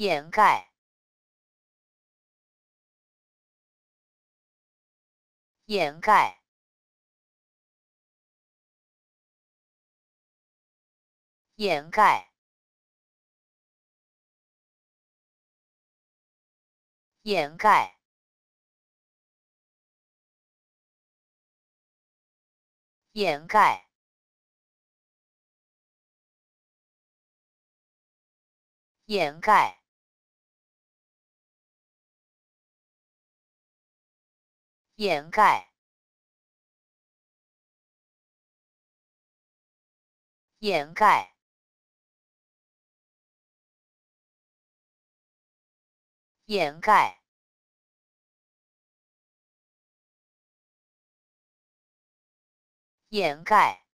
掩盖，掩盖，掩盖，掩盖，掩盖，掩盖。掩盖，掩盖，掩盖，掩盖。